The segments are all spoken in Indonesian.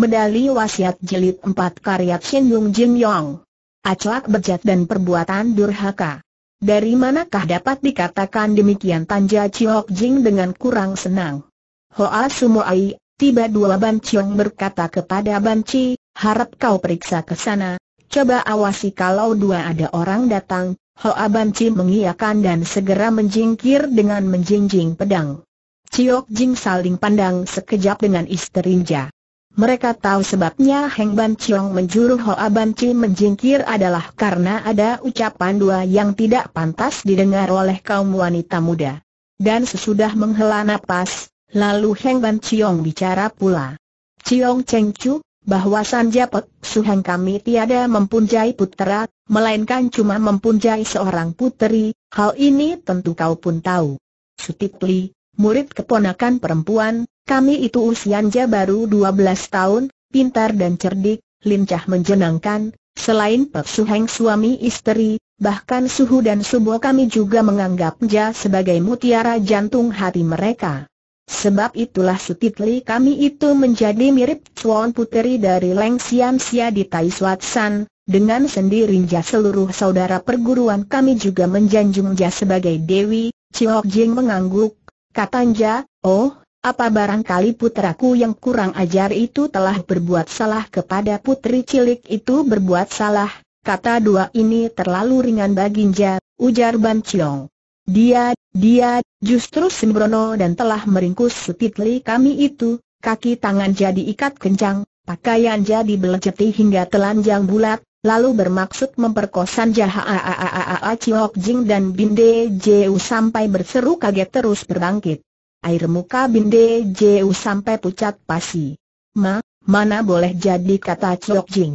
Medali Wasiat Jilid 4 Karya Shen Yong Jin Yong acak berjat dan perbuatan durhaka Dari manakah dapat dikatakan demikian Tanja Chiok Jing dengan kurang senang Hoa Sumoai, tiba dua Ban Chiong berkata kepada Ban Chi, harap kau periksa ke sana, coba awasi kalau dua ada orang datang, Hoa Ban Chi mengiyakan dan segera menjingkir dengan menjinjing pedang. Chiok Jing saling pandang sekejap dengan istrinya. Mereka tahu sebabnya Heng Ban Chiong menjuruh Hoa Ban Chi menjingkir adalah karena ada ucapan dua yang tidak pantas didengar oleh kaum wanita muda. Dan sesudah menghela nafas, lalu Heng Ban Chiong bicara pula. Chiong Cheng Chu, bahwa San Japek kami tiada mempunjai putera, melainkan cuma mempunjai seorang puteri, hal ini tentu kau pun tahu. Sutit Li, murid keponakan perempuan, kami itu usianya baru 12 tahun, pintar dan cerdik, lincah menjenangkan, selain Pek Heng suami istri, bahkan Suhu dan Subo kami juga menganggap menganggapnya sebagai mutiara jantung hati mereka. Sebab itulah setitli kami itu menjadi mirip Chuan Puteri dari Leng Siam Sia di Tai Suat San, dengan sendirinya seluruh saudara perguruan kami juga menjanjung menjanjungnya sebagai Dewi, Chiok Jing mengangguk, katanya, oh, apa barangkali puteraku yang kurang ajar itu telah berbuat salah kepada putri cilik itu berbuat salah, kata dua ini terlalu ringan baginja, ujar Ban Chiong. Dia, dia, justru sembrono dan telah meringkus sepitli kami itu, kaki tangan jadi ikat kencang, pakaian jadi belejeti hingga telanjang bulat, lalu bermaksud memperkosan Jahaa Ciok Jing dan Binde Jeu sampai berseru kaget terus berbangkit air muka Binde Jiu sampai pucat pasi. Ma, mana boleh jadi kata Chiok Jing.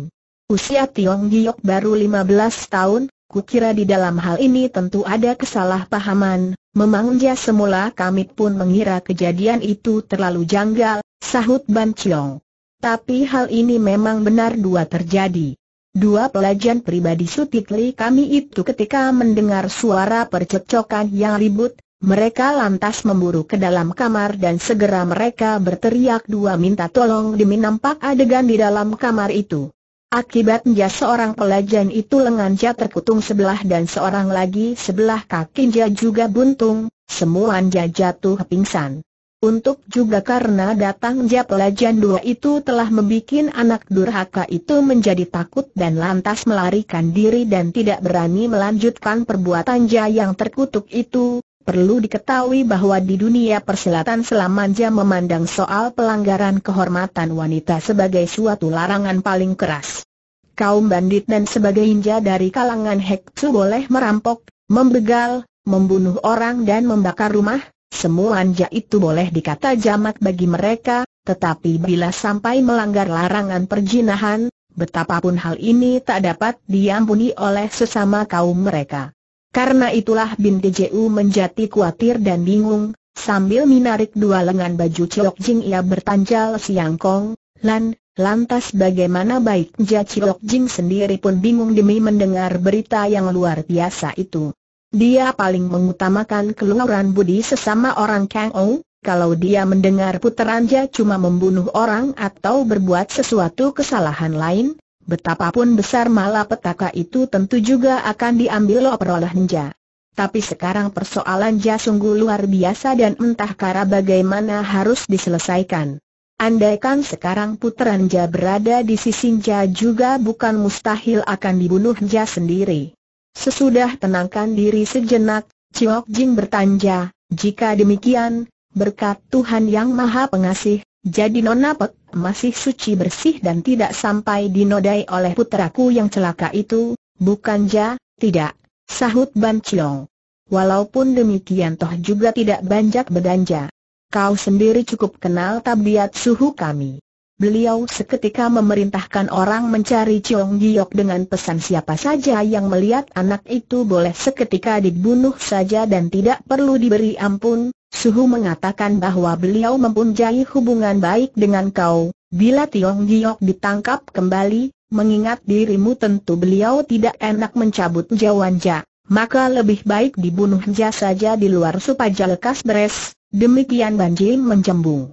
Usia Tiong Giok baru 15 tahun, kukira di dalam hal ini tentu ada kesalahpahaman, memang memangnya semula kami pun mengira kejadian itu terlalu janggal, sahut Ban Chiong. Tapi hal ini memang benar dua terjadi. Dua pelajaran pribadi Sutikli kami itu ketika mendengar suara percekcokan yang ribut, mereka lantas memburu ke dalam kamar dan segera mereka berteriak dua minta tolong demi nampak adegan di dalam kamar itu. Akibatnya seorang pelajar itu lengan lengannya terkutung sebelah dan seorang lagi sebelah kaki kakinya juga buntung, semua semuanya jatuh pingsan. Untuk juga karena datang datangnya pelajar dua itu telah membuat anak durhaka itu menjadi takut dan lantas melarikan diri dan tidak berani melanjutkan perbuatan jah yang terkutuk itu, Perlu diketahui bahwa di dunia persilatan selamanya memandang soal pelanggaran kehormatan wanita sebagai suatu larangan paling keras. Kaum bandit dan sebagai inja dari kalangan Heksu boleh merampok, membegal, membunuh orang dan membakar rumah, semua anja itu boleh dikata jamak bagi mereka, tetapi bila sampai melanggar larangan perjinahan, betapapun hal ini tak dapat diampuni oleh sesama kaum mereka. Karena itulah binti Ju menjadi kuatir dan bingung, sambil menarik dua lengan baju Ciok Jing ia bertanjal Siang Kong, lan, lantas bagaimana baik baiknya Ciok Jing sendiri pun bingung demi mendengar berita yang luar biasa itu. Dia paling mengutamakan keluaran budi sesama orang Kang Ou, kalau dia mendengar puteran puteranja cuma membunuh orang atau berbuat sesuatu kesalahan lain, Betapapun besar malapetaka itu tentu juga akan diambil olehnya. Tapi sekarang persoalan sungguh luar biasa dan entah cara bagaimana harus diselesaikan. Andaikan sekarang puteran berada di sisi juga bukan mustahil akan dibunuh sendiri. Sesudah tenangkan diri sejenak, Ciok Jing bertanja, jika demikian, berkat Tuhan Yang Maha Pengasih, jadi Nona Pek masih suci bersih dan tidak sampai dinodai oleh puteraku yang celaka itu, bukan ja, tidak, sahut Ban Chiong. Walaupun demikian toh juga tidak banyak bedanja. Kau sendiri cukup kenal tabiat suhu kami beliau seketika memerintahkan orang mencari Chong Giok dengan pesan siapa saja yang melihat anak itu boleh seketika dibunuh saja dan tidak perlu diberi ampun. Suhu mengatakan bahwa beliau mempunyai hubungan baik dengan kau, bila Tiong Giok ditangkap kembali, mengingat dirimu tentu beliau tidak enak mencabut jawanja, maka lebih baik dibunuh saja di luar supaya lekas beres, demikian Banjim menjembung.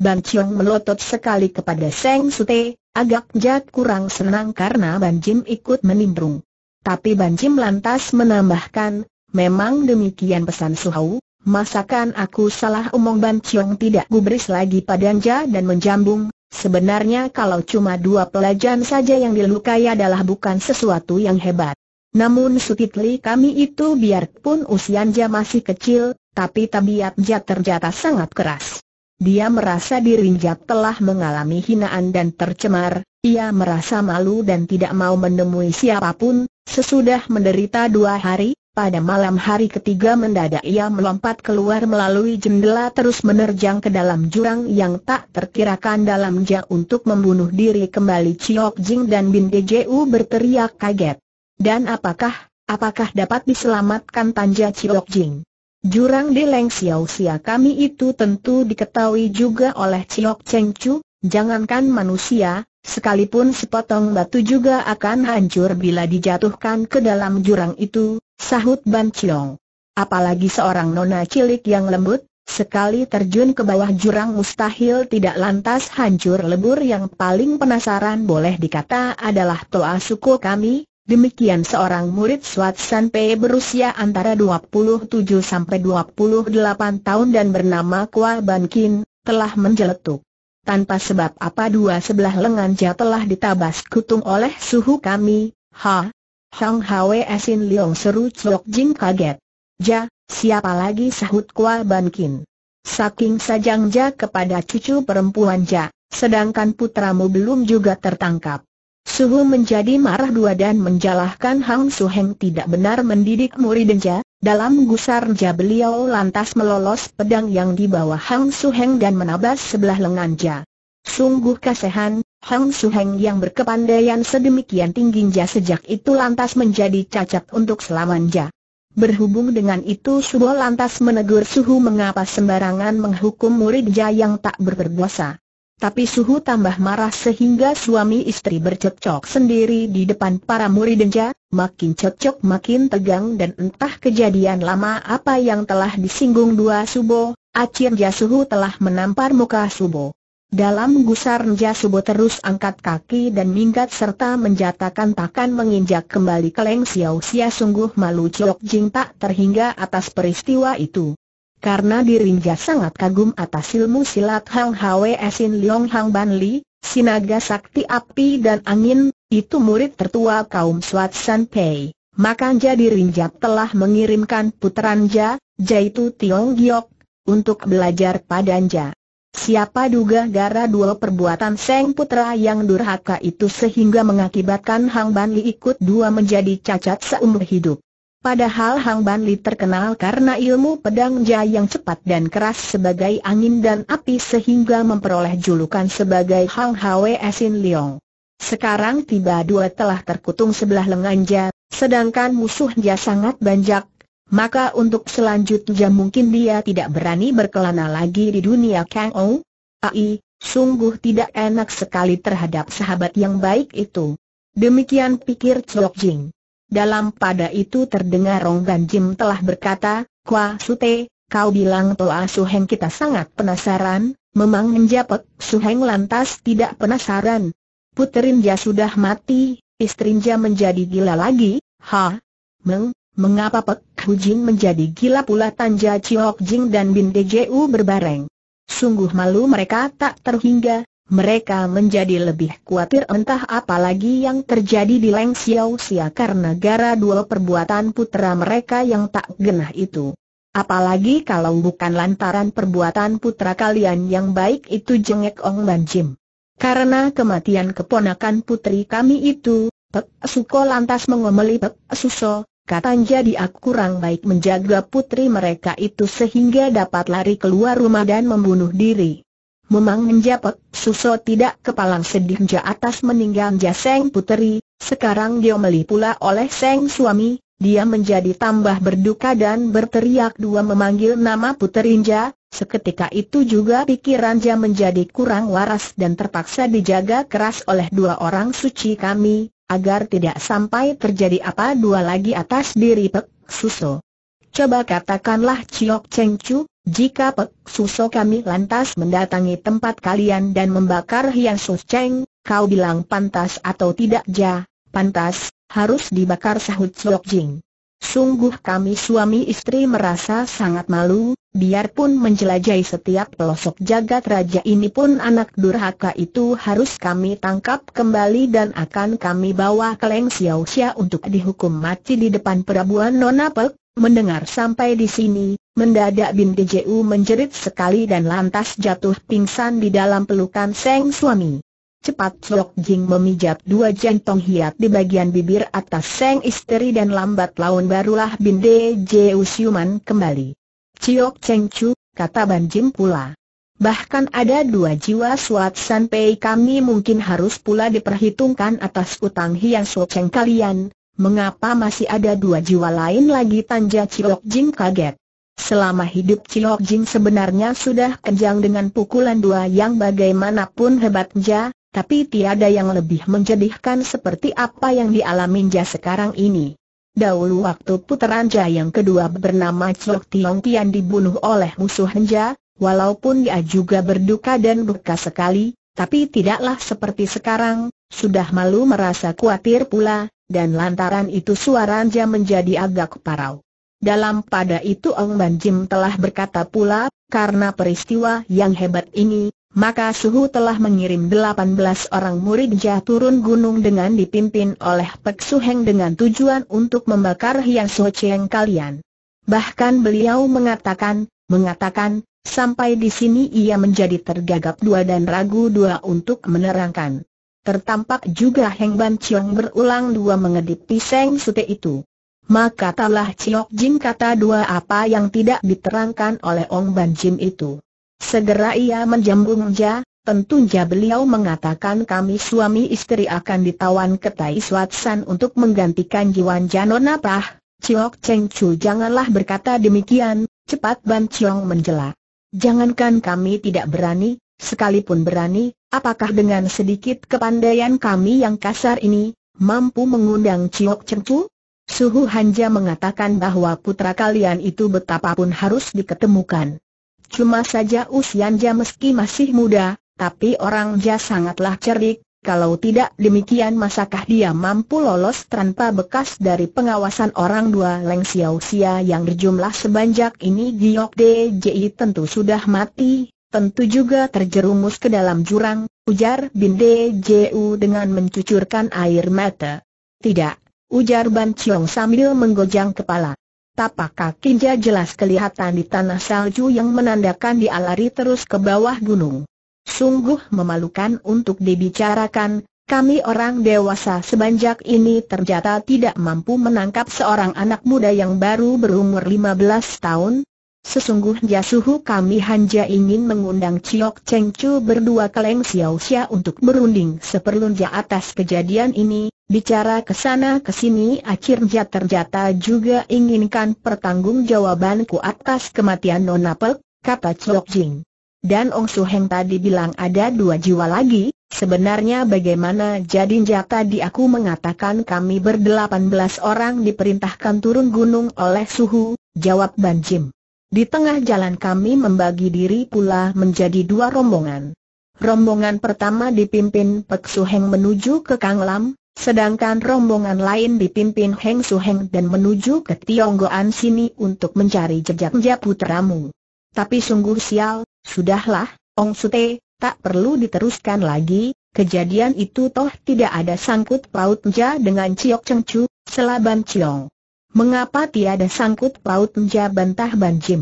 Ban Chiong melotot sekali kepada Seng Sute, agak jat kurang senang karena Ban Jim ikut menimbrung. Tapi Ban Jim lantas menambahkan, memang demikian pesan Suhau, masakan aku salah omong Ban Chiong tidak gubris lagi padanja dan menjambung, sebenarnya kalau cuma dua pelajaran saja yang dilukai adalah bukan sesuatu yang hebat. Namun Sutitli kami itu biarpun usianja masih kecil, tapi tabiat jat terjata sangat keras. Dia merasa dirinya telah mengalami hinaan dan tercemar, ia merasa malu dan tidak mau menemui siapapun, sesudah menderita dua hari, pada malam hari ketiga mendadak ia melompat keluar melalui jendela terus menerjang ke dalam jurang yang tak terkirakan dalam jang untuk membunuh diri kembali Chiok Jing dan Bin Deju berteriak kaget. Dan apakah, apakah dapat diselamatkan Tanja Chiok Jing? Jurang di Leng Xiao Xia kami itu tentu diketahui juga oleh Ciok Cheng Chu, jangankan manusia, sekalipun sepotong batu juga akan hancur bila dijatuhkan ke dalam jurang itu, sahut Ban Chiong. Apalagi seorang nona cilik yang lembut, sekali terjun ke bawah jurang mustahil tidak lantas hancur lebur yang paling penasaran boleh dikata adalah toa Suko kami, Demikian seorang murid swat San Pei berusia antara 27 sampai 28 tahun dan bernama Kua Ban Kin, telah menjeletuk. Tanpa sebab apa dua sebelah lengan jah telah ditabas kutung oleh suhu kami, ha! Hang Hwe Sin Leong seru Cok Jing kaget. Ja, siapa lagi sahut Kua Ban Kin? Saking sajang ja kepada cucu perempuan Ja, sedangkan putramu belum juga tertangkap. Suhu menjadi marah dua dan menjalahkan Hang Su-heng tidak benar mendidik muridnya. Dalam gusar, beliau lantas melolos pedang yang dibawa Hang Su-heng dan menabas sebelah lengannya. Sungguh kasihan, Hang Su-heng yang berkepandaian sedemikian tinggi tingginya sejak itu lantas menjadi cacat untuk selamanya. Berhubung dengan itu Suho lantas menegur Suhu mengapa sembarangan menghukum muridnya yang tak berperdosa. Tapi Suhu tambah marah sehingga suami istri bercocok sendiri di depan para murid denja, makin cocok makin tegang dan entah kejadian lama apa yang telah disinggung dua Subo, akhirnya jasuhu telah menampar muka Subo. Dalam gusar Subo terus angkat kaki dan minggat serta menjatakan takkan menginjak kembali keleng Xiao sia sungguh malu Chok Jing tak terhingga atas peristiwa itu. Karena dirinya sangat kagum atas ilmu silat Hang Hwe Sin Leong Hang Ban Li, Sinaga Sakti Api dan Angin, itu murid tertua kaum Swat San Pei. Maka jadi dirinya telah mengirimkan putranja, yaitu Tiong Giok, untuk belajar pada padanja. Siapa duga gara dua perbuatan Seng Putra yang durhaka itu sehingga mengakibatkan Hang Ban Li ikut dua menjadi cacat seumur hidup. Padahal Hang Ban Li terkenal karena ilmu pedang jah yang cepat dan keras sebagai angin dan api sehingga memperoleh julukan sebagai Hang Hwe Sin Leong. Sekarang tiba dua telah terkutung sebelah lengan jah, sedangkan musuh musuhnya sangat banyak, maka untuk selanjutnya mungkin dia tidak berani berkelana lagi di dunia Kang Ou. Ai, sungguh tidak enak sekali terhadap sahabat yang baik itu. Demikian pikir Chok Jing. Dalam pada itu terdengar Rong Jim telah berkata, Kwa Sute, kau bilang Toa Suheng kita sangat penasaran, memang menjapet Suheng lantas tidak penasaran. Puterinja sudah mati, istrinja menjadi gila lagi, ha? Meng, mengapa Pek Hujin menjadi gila pula Tanja Chiok Jing dan Bin Deju berbareng? Sungguh malu mereka tak terhingga, mereka menjadi lebih khawatir entah apa lagi yang terjadi di Leng Xiao Xia karena gara dua perbuatan putra mereka yang tak genah itu. Apalagi kalau bukan lantaran perbuatan putra kalian yang baik itu jengek Ong Ban Jim. Karena kematian keponakan putri kami itu, Pek Suko lantas mengomeli Pek Suso, katanya dia kurang baik menjaga putri mereka itu sehingga dapat lari keluar rumah dan membunuh diri. Memang menjapak, Suso tidak kepalang sedih atas meninggal Seng Puteri, sekarang diomeli pula oleh Seng suami, dia menjadi tambah berduka dan berteriak dua memanggil nama Puterinja, seketika itu juga pikiran Ja menjadi kurang waras dan terpaksa dijaga keras oleh dua orang suci kami, agar tidak sampai terjadi apa dua lagi atas diri Pek Suso. Coba katakanlah Ciok Cheng jika Pek Suso kami lantas mendatangi tempat kalian dan membakar Hian Sus Cheng, kau bilang pantas atau tidak ja, pantas, harus dibakar sahut Sok Jing. Sungguh kami suami istri merasa sangat malu, biarpun menjelajahi setiap pelosok jagat raja ini pun anak durhaka itu harus kami tangkap kembali dan akan kami bawa ke Leng Xiao Xia untuk dihukum mati di depan perabuan Nona Pek, Mendengar sampai di sini, mendadak Bin Deju menjerit sekali dan lantas jatuh pingsan di dalam pelukan Seng suami. Cepat Chok Jing memijat dua jentong hiat di bagian bibir atas Seng istri dan lambat laun barulah Bin Deju siuman kembali. Ciok Cheng Chu, kata Ban Jim pula. Bahkan ada dua jiwa suat Sanpei kami mungkin harus pula diperhitungkan atas utang hias Cheng kalian, mengapa masih ada dua jiwa lain lagi tanja Cilok Jing kaget. Selama hidup Cilok Jing sebenarnya sudah kejang dengan pukulan dua yang bagaimanapun hebatnya, tapi tiada yang lebih menjadikan seperti apa yang dialami dialaminya sekarang ini. Dahulu waktu puteran Jaya yang kedua bernama Ciok Tiong Tian dibunuh oleh musuh Henja, walaupun dia juga berduka dan duka sekali, tapi tidaklah seperti sekarang, sudah malu merasa khawatir pula, dan lantaran itu suara Anja menjadi agak parau. Dalam pada itu Ong Ban Jim telah berkata pula, karena peristiwa yang hebat ini, maka Suhu telah mengirim 18 orang muridnya turun gunung dengan dipimpin oleh Pek Suheng dengan tujuan untuk membakar Hiang So Cheng kalian. Bahkan beliau mengatakan, mengatakan, sampai di sini ia menjadi tergagap dua dan ragu dua untuk menerangkan. Tertampak juga Heng Ban Chiong berulang dua mengedip pisang sute itu. Maka talah Chiok Jin kata dua apa yang tidak diterangkan oleh Ong Ban Jin itu. Segera ia menjambung ja, tentunya beliau mengatakan kami suami istri akan ditawan ke Tai san untuk menggantikan Jiwan Janon apa? Chiok Cheng Chu janganlah berkata demikian, cepat Ban Chiong menjela. Jangankan kami tidak berani, sekalipun berani, Apakah dengan sedikit kepandaian kami yang kasar ini, mampu mengundang Ciok Cengcu? Suhu Hanja mengatakan bahwa putra kalian itu betapapun harus diketemukan. Cuma saja Usianja meski masih muda, tapi orang Ja sangatlah cerdik, kalau tidak demikian masakah dia mampu lolos tanpa bekas dari pengawasan orang dua Leng Xiao Xia yang berjumlah sebanyak ini Giok DJI tentu sudah mati, tentu juga terjerumus ke dalam jurang, ujar Bin Deju dengan mencucurkan air mata. Tidak, ujar Ban Chiong sambil menggojang kepala. Tapak kakinya jelas kelihatan di tanah salju yang menandakan dialari terus ke bawah gunung. Sungguh memalukan untuk dibicarakan, kami orang dewasa sebanyak ini ternyata tidak mampu menangkap seorang anak muda yang baru berumur lima belas tahun, Sesungguhnya suhu kami hanya ingin mengundang ciok Cheng Chu berdua ke Leng Xiao Xia untuk berunding seperlunya atas kejadian ini, bicara kesana kesini akhirnya ternyata juga inginkan pertanggungjawabanku atas kematian Nona Pek, kata ciok Jing. Dan Ong Su Heng tadi bilang ada dua jiwa lagi, sebenarnya bagaimana jata di aku mengatakan kami berdelapan belas orang diperintahkan turun gunung oleh suhu, jawab Ban Jim. Di tengah jalan kami membagi diri pula menjadi dua rombongan. Rombongan pertama dipimpin Pek Heng menuju ke Kang Lam, sedangkan rombongan lain dipimpin Heng Su Heng dan menuju ke Tionggoan sini untuk mencari jejak-jejak putramu. Tapi sungguh sial, sudahlah, Ong Sute, tak perlu diteruskan lagi, kejadian itu toh tidak ada sangkut pautnya dengan Ciok Chengcu, Selaban Ciong. Mengapa tiada sangkut paut menjabantah bantah Banjim?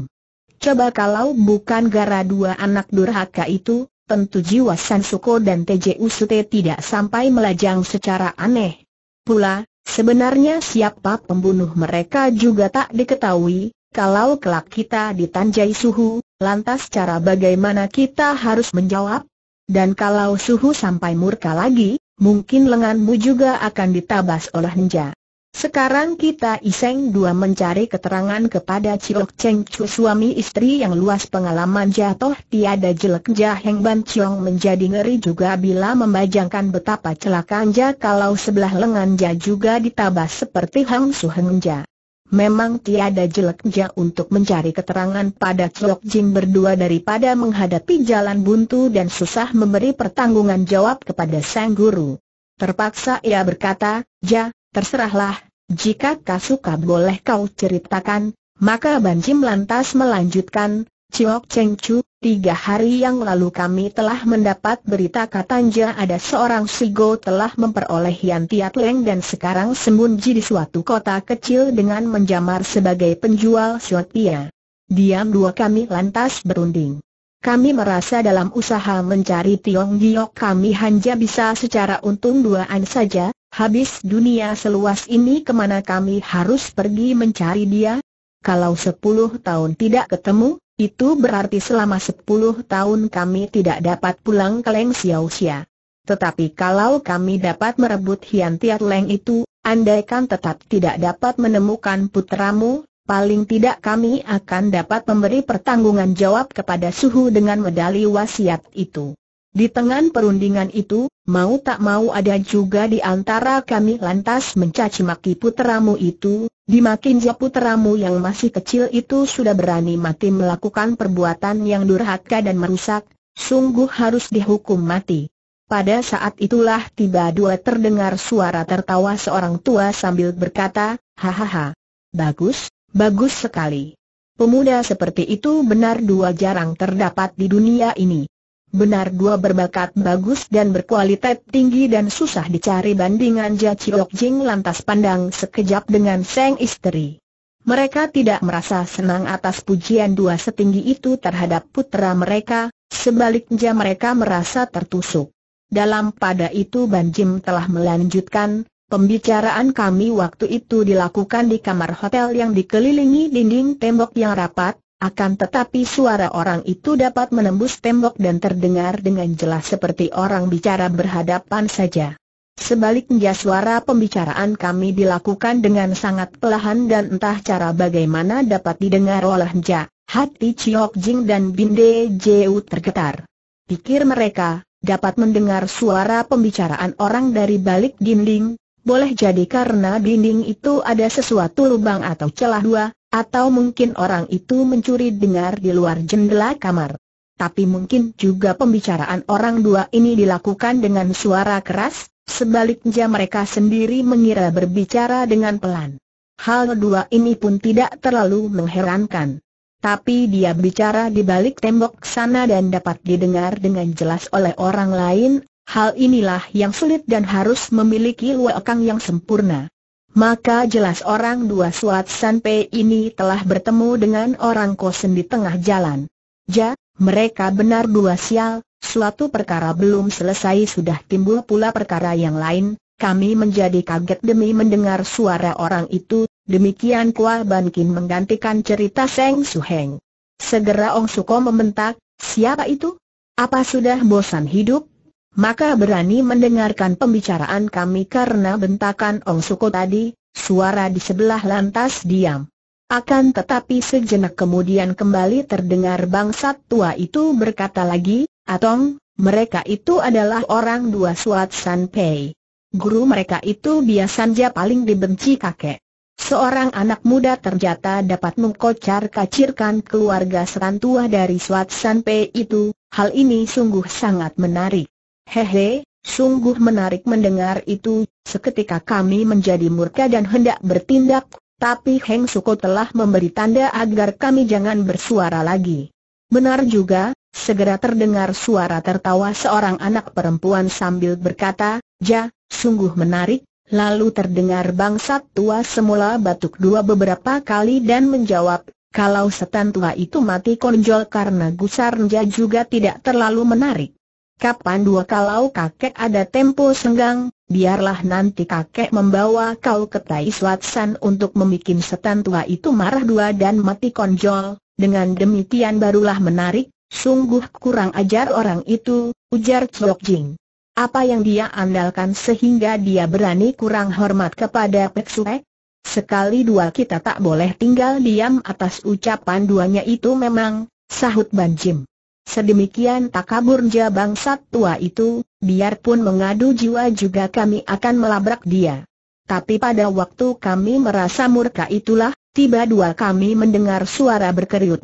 Coba kalau bukan gara dua anak durhaka itu, tentu jiwa Sansuko dan TJ Usute tidak sampai melajang secara aneh. Pula, sebenarnya siapa pembunuh mereka juga tak diketahui, kalau kelak kita ditanjai suhu, lantas cara bagaimana kita harus menjawab? Dan kalau suhu sampai murka lagi, mungkin lenganmu juga akan ditabas oleh ninja. Sekarang kita iseng dua mencari keterangan kepada Chiok Cheng Chu suami istri yang luas pengalaman jatuh tiada jelek Jaheng Ban Chiong menjadi ngeri juga bila membajangkan betapa jah kalau sebelah lengan lengannya juga ditabas seperti Hang Su Hengja. Memang tiada jelek jah untuk mencari keterangan pada Chiok Jing berdua daripada menghadapi jalan buntu dan susah memberi pertanggungan jawab kepada sang guru. Terpaksa ia berkata, Ja, terserahlah, jika Kasuka boleh kau ceritakan, maka Banjim lantas melanjutkan, Ciok Cheng Chu, tiga hari yang lalu kami telah mendapat berita katanya ada seorang Sigo telah memperoleh Yan Tiat Leng dan sekarang sembunyi di suatu kota kecil dengan menjamar sebagai penjual siotia. Diam dua kami lantas berunding. Kami merasa dalam usaha mencari Tiong Giok kami hanya bisa secara untung duaan saja, Habis dunia seluas ini kemana kami harus pergi mencari dia? Kalau sepuluh tahun tidak ketemu, itu berarti selama sepuluh tahun kami tidak dapat pulang ke Leng Xiao Xia. Tetapi kalau kami dapat merebut Hian Tiat Leng itu, andaikan tetap tidak dapat menemukan putramu, paling tidak kami akan dapat memberi pertanggungan jawab kepada suhu dengan medali wasiat itu. Di tengah perundingan itu, mau tak mau ada juga di antara kami lantas mencaci maki puteramu itu, dimakinnya puteramu yang masih kecil itu sudah berani mati melakukan perbuatan yang durhaka dan merusak, sungguh harus dihukum mati. Pada saat itulah tiba dua terdengar suara tertawa seorang tua sambil berkata, hahaha, bagus, bagus sekali. Pemuda seperti itu benar dua jarang terdapat di dunia ini. Benar dua berbakat bagus dan berkualitas tinggi dan susah dicari bandingan Jia Chiok Jing lantas pandang sekejap dengan Seng istri. Mereka tidak merasa senang atas pujian dua setinggi itu terhadap putra mereka, sebaliknya mereka merasa tertusuk. Dalam pada itu Ban Jim telah melanjutkan, pembicaraan kami waktu itu dilakukan di kamar hotel yang dikelilingi dinding tembok yang rapat, akan tetapi suara orang itu dapat menembus tembok dan terdengar dengan jelas seperti orang bicara berhadapan saja. Sebaliknya suara pembicaraan kami dilakukan dengan sangat perlahan dan entah cara bagaimana dapat didengar oleh Nja, hati Chiok Jing dan Binde Jeu tergetar. Pikir mereka, dapat mendengar suara pembicaraan orang dari balik dinding, boleh jadi karena dinding itu ada sesuatu lubang atau celah dua, atau mungkin orang itu mencuri dengar di luar jendela kamar. Tapi mungkin juga pembicaraan orang dua ini dilakukan dengan suara keras, sebaliknya mereka sendiri mengira berbicara dengan pelan. Hal dua ini pun tidak terlalu mengherankan. Tapi dia bicara di balik tembok sana dan dapat didengar dengan jelas oleh orang lain, hal inilah yang sulit dan harus memiliki luakang yang sempurna maka jelas orang dua suat sanpe ini telah bertemu dengan orang kosen di tengah jalan. Ja, mereka benar dua sial, suatu perkara belum selesai sudah timbul pula perkara yang lain, kami menjadi kaget demi mendengar suara orang itu, demikian kuah Ban menggantikan cerita Seng Su Segera Ong Suko membentak, siapa itu? Apa sudah bosan hidup? maka berani mendengarkan pembicaraan kami karena bentakan Ong Suko tadi, suara di sebelah lantas diam. Akan tetapi sejenak kemudian kembali terdengar bangsat tua itu berkata lagi, Atong, mereka itu adalah orang dua suat Sanpei. Guru mereka itu biasanya paling dibenci kakek. Seorang anak muda terjata dapat mengkocar-kacirkan keluarga serantua dari Suat Sanpei itu, hal ini sungguh sangat menarik. Hehe, sungguh menarik mendengar itu, seketika kami menjadi murka dan hendak bertindak, tapi Heng Suko telah memberi tanda agar kami jangan bersuara lagi. Benar juga, segera terdengar suara tertawa seorang anak perempuan sambil berkata, Ja, sungguh menarik, lalu terdengar bangsat tua semula batuk dua beberapa kali dan menjawab, kalau setan tua itu mati konjol karena gusar, nja juga tidak terlalu menarik. Kapan dua kalau kakek ada tempo senggang, biarlah nanti kakek membawa kau ke Tai San untuk membuat setan tua itu marah dua dan mati konjol, dengan demikian barulah menarik, sungguh kurang ajar orang itu, ujar Chok Jing. Apa yang dia andalkan sehingga dia berani kurang hormat kepada Pek Suek? Sekali dua kita tak boleh tinggal diam atas ucapan duanya itu memang, sahut Ban Jim. Sedemikian tak takaburnya bangsat tua itu, biarpun mengadu jiwa juga kami akan melabrak dia. Tapi pada waktu kami merasa murka itulah, tiba dua kami mendengar suara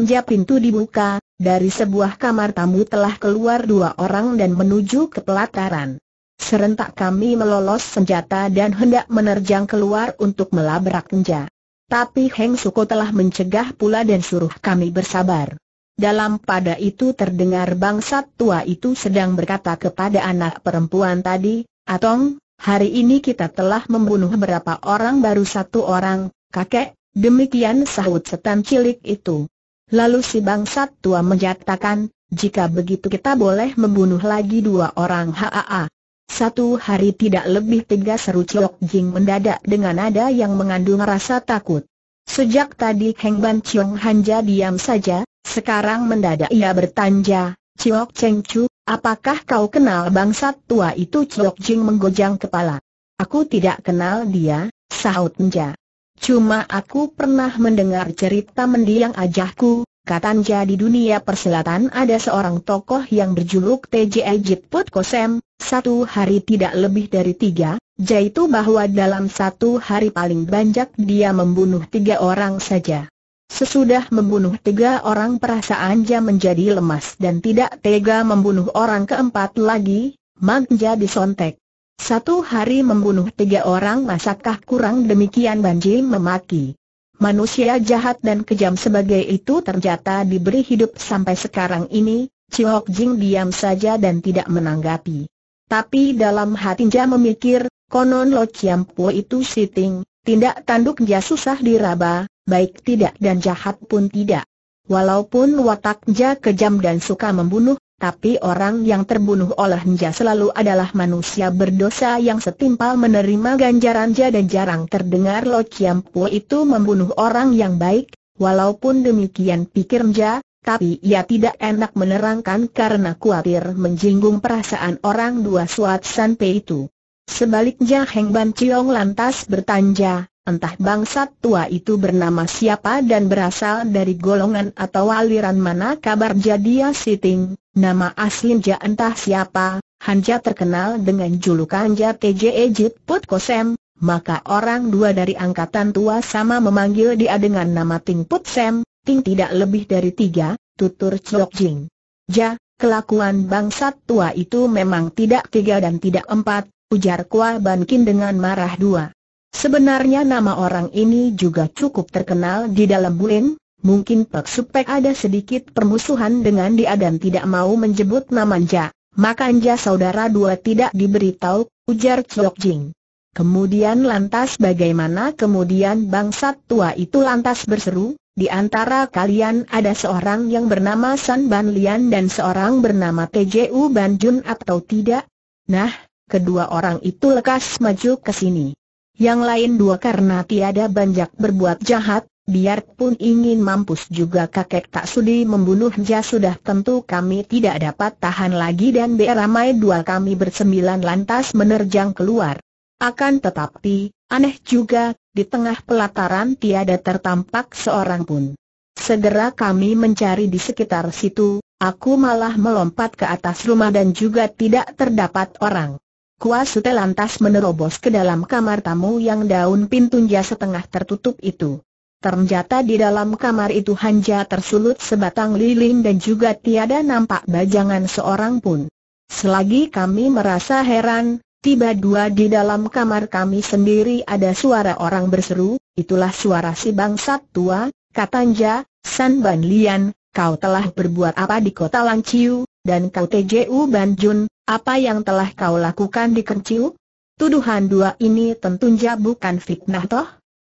dia pintu dibuka, dari sebuah kamar tamu telah keluar dua orang dan menuju ke pelataran. Serentak kami melolos senjata dan hendak menerjang keluar untuk melabrak Nja. Tapi Heng Suko telah mencegah pula dan suruh kami bersabar. Dalam pada itu terdengar bangsat tua itu sedang berkata kepada anak perempuan tadi, Atong, hari ini kita telah membunuh berapa orang baru satu orang, kakek, demikian sahut setan cilik itu. Lalu si bangsat tua menyatakan, jika begitu kita boleh membunuh lagi dua orang haa. Satu hari tidak lebih tiga seru Chiok Jing mendadak dengan nada yang mengandung rasa takut. Sejak tadi Heng Ban Chiong Hanja diam saja, sekarang mendadak ia bertanya, Ciok Cheng Chu, apakah kau kenal bangsat tua itu Ciok Jing menggojang kepala. Aku tidak kenal dia, sahut Nja. Cuma aku pernah mendengar cerita mendiang ajahku, kata Nja. di dunia perselatan ada seorang tokoh yang berjuluk TJ Put Kosem, satu hari tidak lebih dari tiga, yaitu bahwa dalam satu hari paling banyak dia membunuh tiga orang saja. Sesudah membunuh tiga orang perasaan Jia menjadi lemas dan tidak tega membunuh orang keempat lagi, Magja disontek. Satu hari membunuh tiga orang masakah kurang demikian Banji memaki. Manusia jahat dan kejam sebagai itu ternyata diberi hidup sampai sekarang ini, Chiok Jing diam saja dan tidak menanggapi. Tapi dalam hati hatinya memikir, konon Lo Chiam Po itu siting, tindak Jia susah diraba, baik tidak dan jahat pun tidak. Walaupun wataknya kejam dan suka membunuh, tapi orang yang terbunuh oleh Nja selalu adalah manusia berdosa yang setimpal menerima ganjaran Nja dan jarang terdengar Lo Chiampu itu membunuh orang yang baik, walaupun demikian pikir Nja, tapi ia tidak enak menerangkan karena khawatir menjinggung perasaan orang dua Suat Sanpe itu. Sebaliknya Heng Ban Chiong lantas bertanya, Entah bangsat tua itu bernama siapa dan berasal dari golongan atau aliran mana kabar jadi ya Siting, nama aslinya entah siapa, Hanja terkenal dengan julukan JTJ Ejit Put Kosem, maka orang dua dari angkatan tua sama memanggil dia dengan nama Ting Put Sem, Ting tidak lebih dari tiga, tutur Chiok Jing. Ja, kelakuan bangsat tua itu memang tidak tiga dan tidak empat, ujar Kua Bankin dengan marah dua. Sebenarnya nama orang ini juga cukup terkenal di dalam Bulin, mungkin pak Supek ada sedikit permusuhan dengan dia dan tidak mau menyebut nama Anja, maka Anja saudara dua tidak diberitahu, ujar Chok Jing. Kemudian lantas bagaimana kemudian bangsat tua itu lantas berseru, di antara kalian ada seorang yang bernama San Ban Lian dan seorang bernama TJU Ban Jun atau tidak? Nah, kedua orang itu lekas maju ke sini. Yang lain dua karena tiada banyak berbuat jahat, biarpun ingin mampus juga kakek tak sudi membunuh. membunuhnya sudah tentu kami tidak dapat tahan lagi dan beramai dua kami bersembilan lantas menerjang keluar. Akan tetapi, aneh juga, di tengah pelataran tiada tertampak seorang pun. Segera kami mencari di sekitar situ, aku malah melompat ke atas rumah dan juga tidak terdapat orang. Kuasute lantas menerobos ke dalam kamar tamu yang daun pintunya setengah tertutup itu. Ternyata di dalam kamar itu hanya tersulut sebatang lilin dan juga tiada nampak bajangan seorang pun. Selagi kami merasa heran, tiba dua di dalam kamar kami sendiri ada suara orang berseru, itulah suara si bangsat tua, katanya, San Ban Lian, kau telah berbuat apa di kota Langciu, dan kau TJU Banjun, apa yang telah kau lakukan di Kenciu? Tuduhan dua ini tentunya bukan fitnah toh?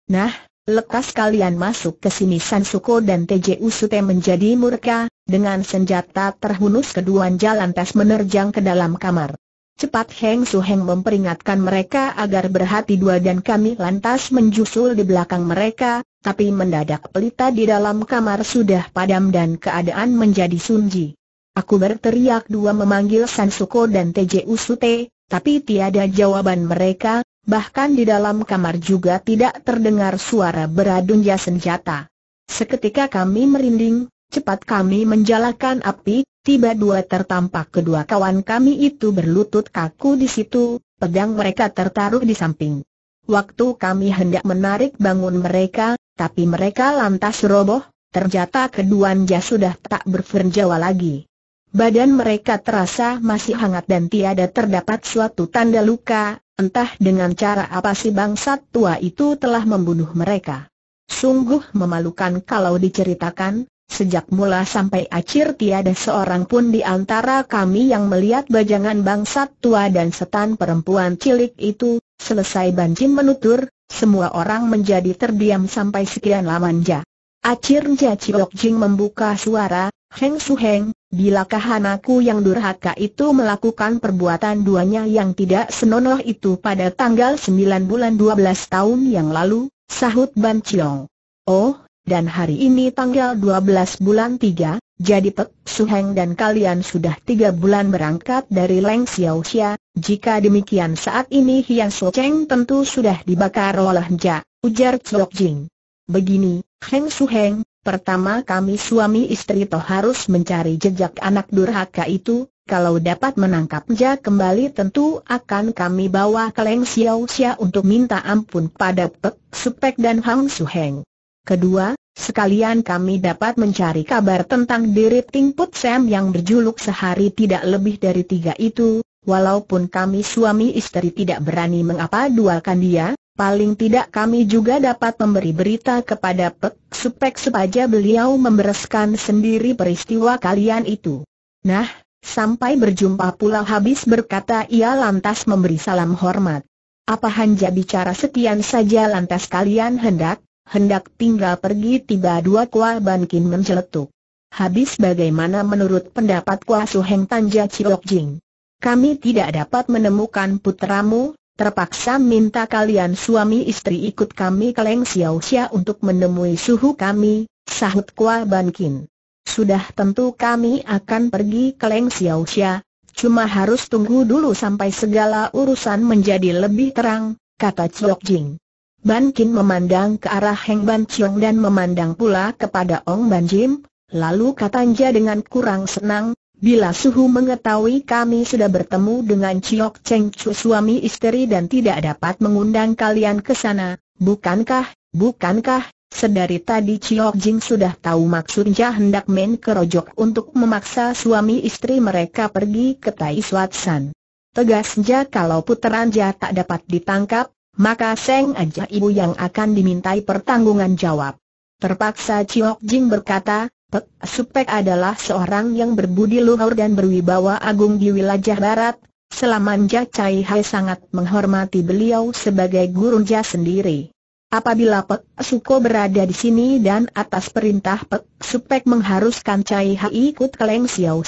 Nah, lekas kalian masuk ke sini Sansuko dan TJ Usute menjadi murka, dengan senjata terhunus keduan jalan tes menerjang ke dalam kamar. Cepat Heng Su Heng memperingatkan mereka agar berhati dua dan kami lantas menjusul di belakang mereka, tapi mendadak pelita di dalam kamar sudah padam dan keadaan menjadi sunyi. Aku berteriak dua memanggil Sansuko dan TJ Usute, tapi tiada jawaban mereka, bahkan di dalam kamar juga tidak terdengar suara beradunya senjata. Seketika kami merinding, cepat kami menjalakan api, tiba dua tertampak kedua kawan kami itu berlutut kaku di situ, pedang mereka tertaruh di samping. Waktu kami hendak menarik bangun mereka, tapi mereka lantas roboh, terjata keduanya sudah tak berfernjawa lagi. Badan mereka terasa masih hangat dan tiada terdapat suatu tanda luka, entah dengan cara apa si bangsat tua itu telah membunuh mereka. Sungguh memalukan kalau diceritakan, sejak mula sampai akhir tiada seorang pun di antara kami yang melihat bajangan bangsat tua dan setan perempuan cilik itu, selesai Banjim menutur, semua orang menjadi terdiam sampai sekian lamanya. Acirnya Ciok Jing membuka suara, Heng Su Heng, bilakah anakku yang durhaka itu melakukan perbuatan duanya yang tidak senonoh itu pada tanggal 9 bulan 12 tahun yang lalu, sahut Ban Chiong. Oh, dan hari ini tanggal 12 bulan 3, jadi Pek Su Heng dan kalian sudah 3 bulan berangkat dari Leng Xiao Xia, jika demikian saat ini Hian So Cheng tentu sudah dibakar oleh Ja, ujar Chok Jing. Begini, Heng Su Heng, Pertama kami suami istri toh harus mencari jejak anak durhaka itu, kalau dapat menangkapnya kembali tentu akan kami bawa ke Leng Xiao Xia untuk minta ampun pada Pek Supek dan Hang Suheng. Kedua, sekalian kami dapat mencari kabar tentang diri Ting Put Sam yang berjuluk sehari tidak lebih dari tiga itu, walaupun kami suami istri tidak berani mengapa dualkan dia, Paling tidak kami juga dapat memberi berita kepada Pek Supek supaya beliau membereskan sendiri peristiwa kalian itu. Nah, sampai berjumpa pula habis berkata ia lantas memberi salam hormat. Apa hanya bicara sekian saja lantas kalian hendak, hendak tinggal pergi tiba dua Kua bankin menjeletuk. Habis bagaimana menurut pendapat Kua Suheng Tanja Ciok Jing? Kami tidak dapat menemukan putramu, Terpaksa minta kalian suami istri ikut kami ke Leng Xiao Xia untuk menemui suhu kami, sahut Kua Ban Kin. Sudah tentu kami akan pergi ke Leng Xiao Xia, cuma harus tunggu dulu sampai segala urusan menjadi lebih terang, kata Chiok Jing. Ban Kin memandang ke arah Heng Ban Chiong dan memandang pula kepada Ong Ban Jim, lalu katanya dengan kurang senang, Bila Suhu mengetahui kami sudah bertemu dengan Chiok Cheng Chu suami istri dan tidak dapat mengundang kalian ke sana, bukankah, bukankah, sedari tadi Chiok Jing sudah tahu maksudnya hendak main kerojok untuk memaksa suami istri mereka pergi ke Tai Suat San. Tegasnya kalau puteran Ja tak dapat ditangkap, maka Seng aja ibu yang akan dimintai pertanggungan jawab. Terpaksa Chiok Jing berkata, Pek Supek adalah seorang yang berbudi luhur dan berwibawa agung di wilayah barat, Selamanja Cai Hai sangat menghormati beliau sebagai guru gurunya sendiri. Apabila Pek Suko berada di sini dan atas perintah Pek Supek mengharuskan Cai Hai ikut ke Leng Xiao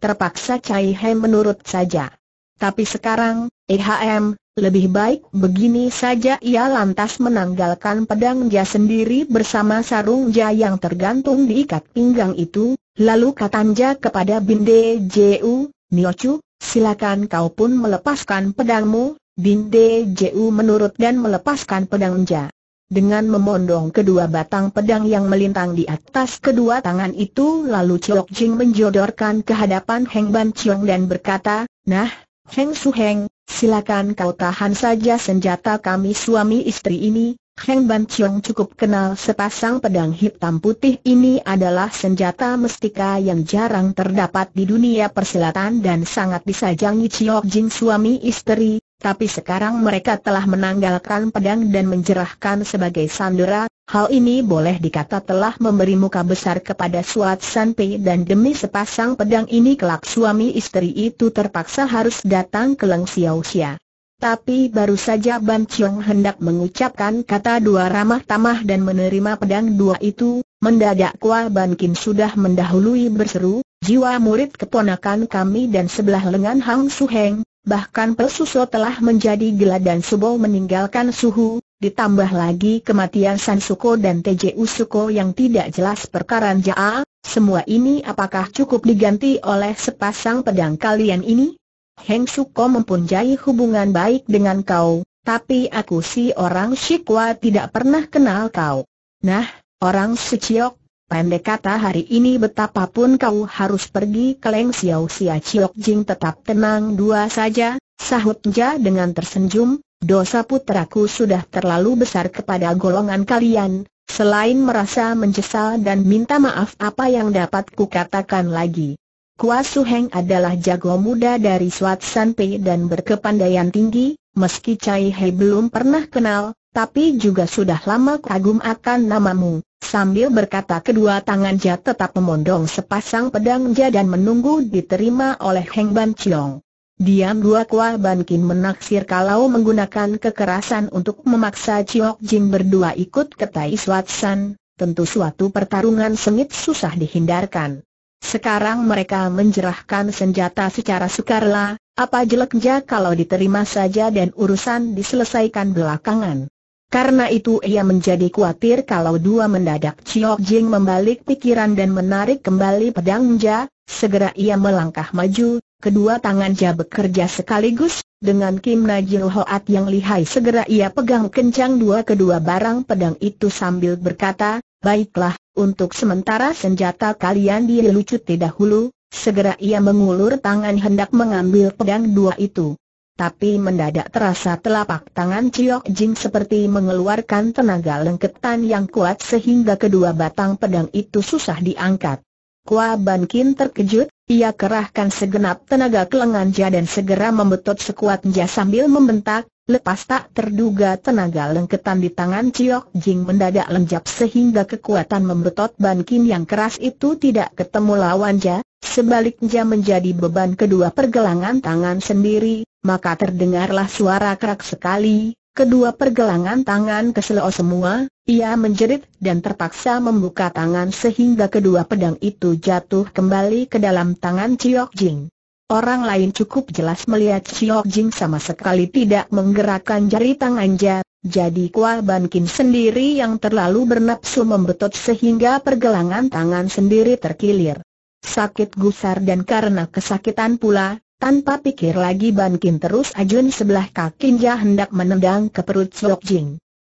terpaksa Cai Hai menurut saja. Tapi sekarang, EHM, lebih baik begini saja ia lantas menanggalkan pedang dia sendiri bersama sarung dia yang tergantung diikat pinggang itu, lalu katanya kepada Binde Ju, Niochu, silakan kau pun melepaskan pedangmu, Binde Ju menurut dan melepaskan pedang pedangnya. Dengan memondong kedua batang pedang yang melintang di atas kedua tangan itu lalu Chiok Jing menjodorkan ke hadapan Heng Ban Chiong dan berkata, Nah, Heng Su Heng, silakan kau tahan saja senjata kami suami istri ini, Heng Ban Chiong cukup kenal sepasang pedang hitam putih ini adalah senjata mestika yang jarang terdapat di dunia persilatan dan sangat disajangi Chiok Jin suami istri, tapi sekarang mereka telah menanggalkan pedang dan menjerahkan sebagai sandera, hal ini boleh dikata telah memberi muka besar kepada Suat Sanpei dan demi sepasang pedang ini kelak suami istri itu terpaksa harus datang ke Leng Xiao Tapi baru saja Ban Chiong hendak mengucapkan kata dua ramah tamah dan menerima pedang dua itu, mendadak Kua Ban Kim sudah mendahului berseru, jiwa murid keponakan kami dan sebelah lengan Hang Su Heng, bahkan Pesuso telah menjadi gila dan Subo meninggalkan Suhu, ditambah lagi kematian Sansuko dan TJ Usuko yang tidak jelas perkara Jaa, semua ini apakah cukup diganti oleh sepasang pedang kalian ini? Heng Suko mempunyai hubungan baik dengan kau, tapi aku si orang Shikwa tidak pernah kenal kau. Nah, orang Suciok, Pendek kata hari ini betapapun kau harus pergi ke Leng Xiao Xia Chiok Jing tetap tenang dua saja, sahut Nja dengan tersenyum, dosa putraku sudah terlalu besar kepada golongan kalian, selain merasa menyesal dan minta maaf apa yang dapat katakan lagi. Kua Su Heng adalah jago muda dari Swat San Pei dan berkepandaian tinggi, meski Cai He belum pernah kenal, tapi juga sudah lama kagum akan namamu. Sambil berkata kedua tangan Jia tetap memondong sepasang pedang Jia dan menunggu diterima oleh Heng Ban Chiong. Diam dua kuah Ban Kin menaksir kalau menggunakan kekerasan untuk memaksa Chiok Jin berdua ikut ke Tai Suat San, tentu suatu pertarungan sengit susah dihindarkan. Sekarang mereka menjerahkan senjata secara sukarela, apa jelek jeleknya kalau diterima saja dan urusan diselesaikan belakangan. Karena itu ia menjadi khawatir kalau dua mendadak Chiok Jing membalik pikiran dan menarik kembali pedangnya, segera ia melangkah maju, kedua tangannya bekerja sekaligus, dengan Kim Najil Hoat yang lihai segera ia pegang kencang dua kedua barang pedang itu sambil berkata, Baiklah, untuk sementara senjata kalian dilucuti dahulu, segera ia mengulur tangan hendak mengambil pedang dua itu tapi mendadak terasa telapak tangan Ciok Jing seperti mengeluarkan tenaga lengketan yang kuat sehingga kedua batang pedang itu susah diangkat. Kua Ban Kin terkejut, ia kerahkan segenap tenaga kelengan jah dan segera membetot sekuatnya sambil membentak, lepas tak terduga tenaga lengketan di tangan Ciok Jing mendadak lenjap sehingga kekuatan membetot Ban Kin yang keras itu tidak ketemu lawan jah, sebaliknya menjadi beban kedua pergelangan tangan sendiri, maka terdengarlah suara kerak sekali, kedua pergelangan tangan keselio semua, ia menjerit dan terpaksa membuka tangan sehingga kedua pedang itu jatuh kembali ke dalam tangan Chiok Jing. Orang lain cukup jelas melihat Chiok Jing sama sekali tidak menggerakkan jari tangannya, jadi Kua Ban Kin sendiri yang terlalu bernafsu membetot sehingga pergelangan tangan sendiri terkilir sakit gusar dan karena kesakitan pula, tanpa pikir lagi Ban terus ajun sebelah kakinya hendak menendang ke perut Siok Jing.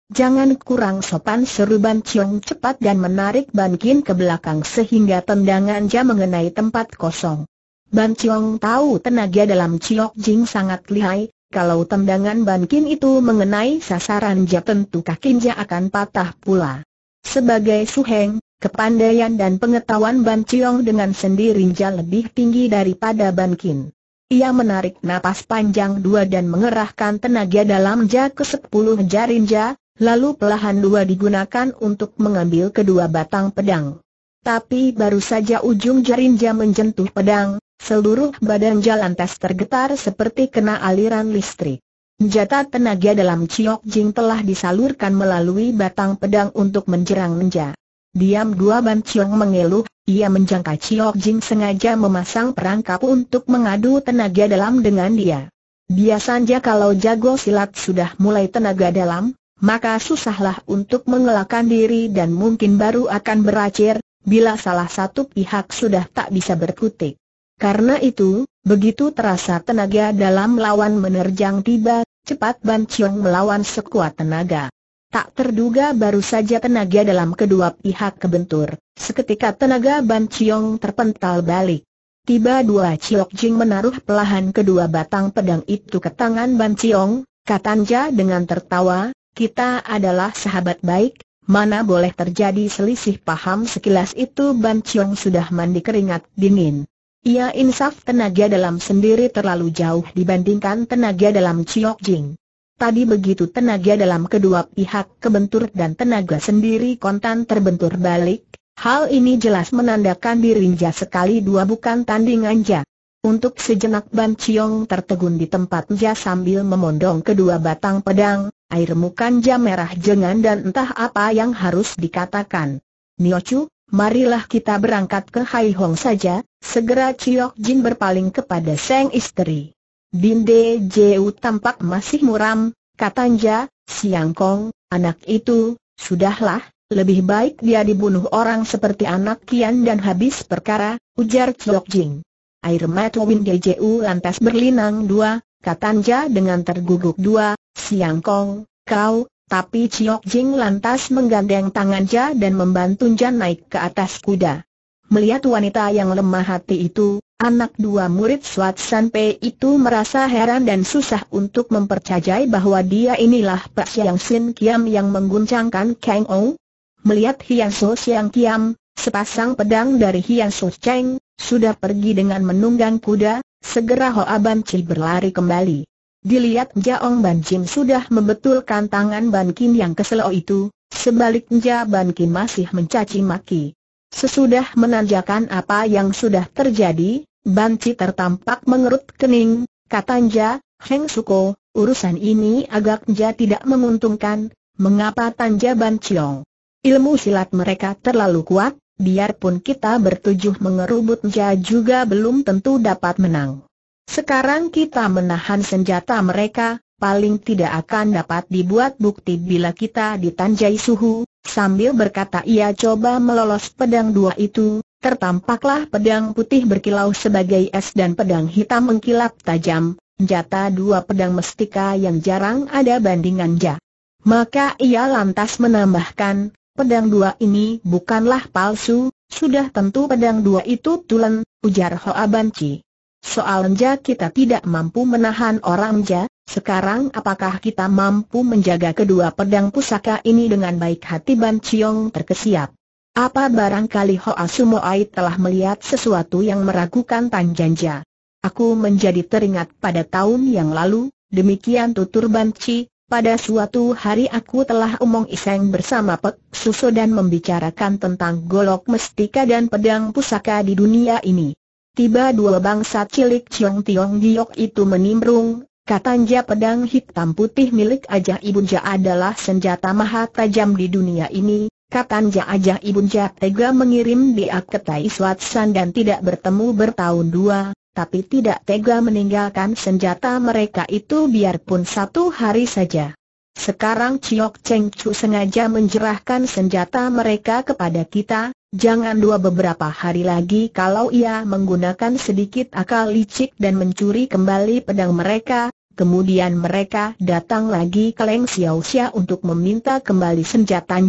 Jangan kurang sopan seru Ban Chiong cepat dan menarik Ban ke belakang sehingga tendangannya mengenai tempat kosong. Ban Chiong tahu tenaga dalam Siok Jing sangat lihai, kalau tendangan Ban itu mengenai sasaran ja tentu kakinya akan patah pula. Sebagai suheng, Kepandaian dan pengetahuan Ban Chiong dengan sendirinya lebih tinggi daripada Ban Kin. Ia menarik napas panjang dua dan mengerahkan tenaga dalam ja ke sepuluh jarinja, lalu pelahan dua digunakan untuk mengambil kedua batang pedang. Tapi baru saja ujung jarinja menjentuh pedang, seluruh badan jalan tes tergetar seperti kena aliran listrik. Jata tenaga dalam Chiok Jing telah disalurkan melalui batang pedang untuk menjerang Nenja. Diam dua Ban Chiong mengeluh, ia menjangka Chiok Jing sengaja memasang perangkap untuk mengadu tenaga dalam dengan dia. Biasanya kalau jago silat sudah mulai tenaga dalam, maka susahlah untuk mengelakkan diri dan mungkin baru akan beracir, bila salah satu pihak sudah tak bisa berkutik. Karena itu, begitu terasa tenaga dalam lawan menerjang tiba, cepat Ban Chiong melawan sekuat tenaga. Tak terduga baru saja tenaga dalam kedua pihak kebentur, seketika tenaga Ban Chiong terpental balik. Tiba dua Chiok Jing menaruh pelahan kedua batang pedang itu ke tangan Ban Chiong, katanya dengan tertawa, kita adalah sahabat baik, mana boleh terjadi selisih paham sekilas itu Ban Chiong sudah mandi keringat dingin. Ia insaf tenaga dalam sendiri terlalu jauh dibandingkan tenaga dalam Chiok Jing. Tadi begitu tenaga dalam kedua pihak kebentur dan tenaga sendiri kontan terbentur balik, hal ini jelas menandakan dirinja sekali dua bukan tandingan ja. Untuk sejenak Ban Chiong tertegun di tempat Ja sambil memondong kedua batang pedang, air muka Ja merah jengan dan entah apa yang harus dikatakan. Niochu, marilah kita berangkat ke Hai Hong saja, segera Ciok Jin berpaling kepada Seng istri. Bin Jeu tampak masih muram, katanya, Siang Kong, anak itu, sudahlah, lebih baik dia dibunuh orang seperti anak Kian dan habis perkara, ujar Chiok Jing. Air mata Win Jeu lantas berlinang dua, katanya dengan terguguk dua, Siang Kong, kau, tapi Chiok Jing lantas menggandeng tangan tangannya dan membantu membantunya naik ke atas kuda. Melihat wanita yang lemah hati itu, anak dua murid Swat San Pe itu merasa heran dan susah untuk mempercayai bahwa dia inilah Pak Siang Sin Kiam yang mengguncangkan Kang O. Melihat Hian So Siang Kiam, sepasang pedang dari Hian So Cheng, sudah pergi dengan menunggang kuda, segera Hoa Ban Chi berlari kembali. Dilihat Jaong Ban Jim sudah membetulkan tangan Ban Kin yang keselo itu, sebaliknya Ban Kin masih mencaci maki. Sesudah menanjakan apa yang sudah terjadi, Banci tertampak mengerut kening, katanya, Heng Suko, urusan ini agaknya tidak menguntungkan, mengapa tanja Ban Ilmu silat mereka terlalu kuat, biarpun kita bertujuh mengerubut Nja juga belum tentu dapat menang. Sekarang kita menahan senjata mereka, paling tidak akan dapat dibuat bukti bila kita ditanjai suhu, Sambil berkata ia coba melolos pedang dua itu, tertampaklah pedang putih berkilau sebagai es dan pedang hitam mengkilap tajam, jata dua pedang mestika yang jarang ada bandingannya. Maka ia lantas menambahkan, pedang dua ini bukanlah palsu, sudah tentu pedang dua itu tulen, ujar Hoa Banci. Soalnya kita tidak mampu menahan orang ja, sekarang apakah kita mampu menjaga kedua pedang pusaka ini dengan baik hati Ban Chiong terkesiap. Apa barangkali Hoa Sumoai telah melihat sesuatu yang meragukan Tan Janja. Aku menjadi teringat pada tahun yang lalu, demikian tutur Ban Chi, pada suatu hari aku telah omong iseng bersama Pek Suso dan membicarakan tentang golok mestika dan pedang pusaka di dunia ini tiba dua bangsa cilik Chiong Tiong Giok itu menimbrung, katanya pedang hitam putih milik Ajah Ibunja adalah senjata maha tajam di dunia ini, Katanya Ajah Ibunja tega mengirim dia ke Tai San dan tidak bertemu bertahun dua, tapi tidak tega meninggalkan senjata mereka itu biarpun satu hari saja. Sekarang Chiok Cheng Chu sengaja menjerahkan senjata mereka kepada kita, Jangan dua beberapa hari lagi kalau ia menggunakan sedikit akal licik dan mencuri kembali pedang mereka, kemudian mereka datang lagi ke Leng Xiao Xia untuk meminta kembali senjata.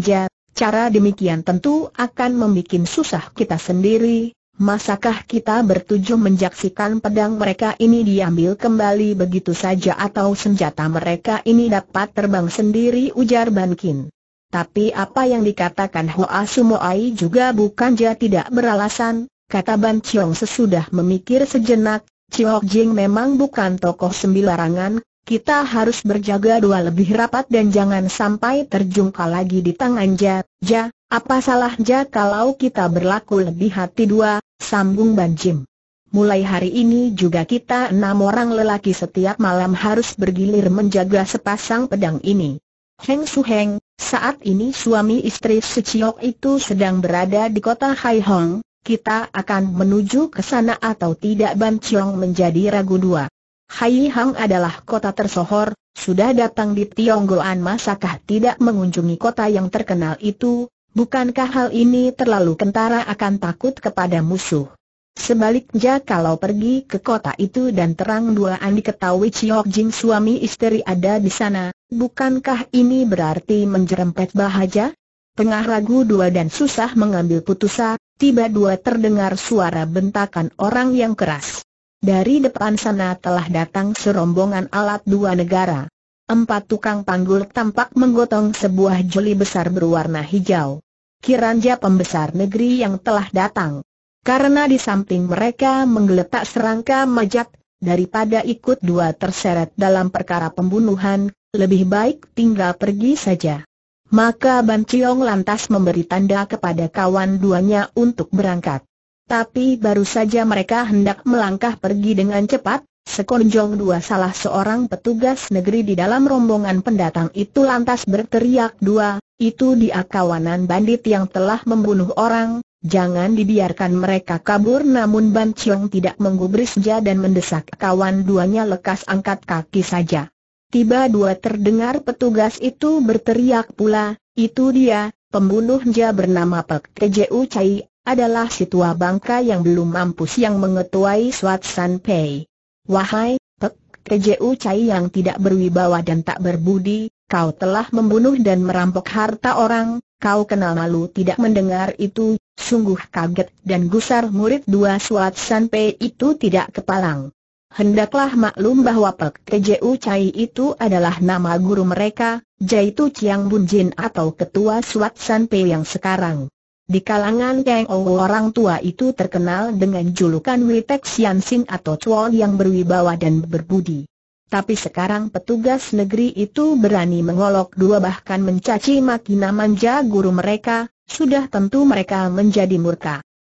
cara demikian tentu akan membuat susah kita sendiri. Masakah kita bertujuh menjaksikan pedang mereka ini diambil kembali begitu saja atau senjata mereka ini dapat terbang sendiri ujar Bankin. Tapi apa yang dikatakan Hoa Sumoai juga bukan jah tidak beralasan, kata Ban Chiong sesudah memikir sejenak, Chiok Jing memang bukan tokoh sembilarangan, kita harus berjaga dua lebih rapat dan jangan sampai terjungkal lagi di tangan jah. Jah, apa salah jah kalau kita berlaku lebih hati dua, sambung Ban Jim. Mulai hari ini juga kita enam orang lelaki setiap malam harus bergilir menjaga sepasang pedang ini. Heng Su Heng, saat ini suami istri Seciok itu sedang berada di kota Hai Hong, kita akan menuju ke sana atau tidak Ban Chiong menjadi ragu dua. Hai Hong adalah kota tersohor, sudah datang di Tionggoan masakah tidak mengunjungi kota yang terkenal itu, bukankah hal ini terlalu kentara akan takut kepada musuh. Sebaliknya kalau pergi ke kota itu dan terang dua, duaan diketahui Chiok Jing suami istri ada di sana, Bukankah ini berarti menjerempet bahaja? Tengah ragu dua dan susah mengambil putusan, tiba dua terdengar suara bentakan orang yang keras. Dari depan sana telah datang serombongan alat dua negara. Empat tukang panggul tampak menggotong sebuah joli besar berwarna hijau. Kiranja pembesar negeri yang telah datang. Karena di samping mereka menggeletak serangka majat, daripada ikut dua terseret dalam perkara pembunuhan, lebih baik tinggal pergi saja. Maka Ban Chiong lantas memberi tanda kepada kawan duanya untuk berangkat. Tapi baru saja mereka hendak melangkah pergi dengan cepat, sekonjong dua salah seorang petugas negeri di dalam rombongan pendatang itu lantas berteriak dua, itu dia kawanan bandit yang telah membunuh orang, Jangan dibiarkan mereka kabur namun Ban Chiong tidak menggubris saja dan mendesak kawan duanya lekas angkat kaki saja. Tiba dua terdengar petugas itu berteriak pula, itu dia, pembunuh Nja bernama Pek Tjeu Cai adalah si tua bangka yang belum mampus yang mengetuai Swat San Pei. Wahai, Pek Tjeu Cai yang tidak berwibawa dan tak berbudi, kau telah membunuh dan merampok harta orang, kau kenal malu tidak mendengar itu, sungguh kaget dan gusar murid dua suat sanpe itu tidak kepalang. Hendaklah maklum bahwa Pek Tju Chai itu adalah nama guru mereka, yaitu Chiang Bun Jin atau Ketua Suat Sanpe yang sekarang. Di kalangan Kang Ou orang tua itu terkenal dengan julukan Witek Sian Sing atau Chuan yang berwibawa dan berbudi. Tapi sekarang petugas negeri itu berani mengolok dua bahkan mencaci maki nama guru mereka, sudah tentu mereka menjadi murka.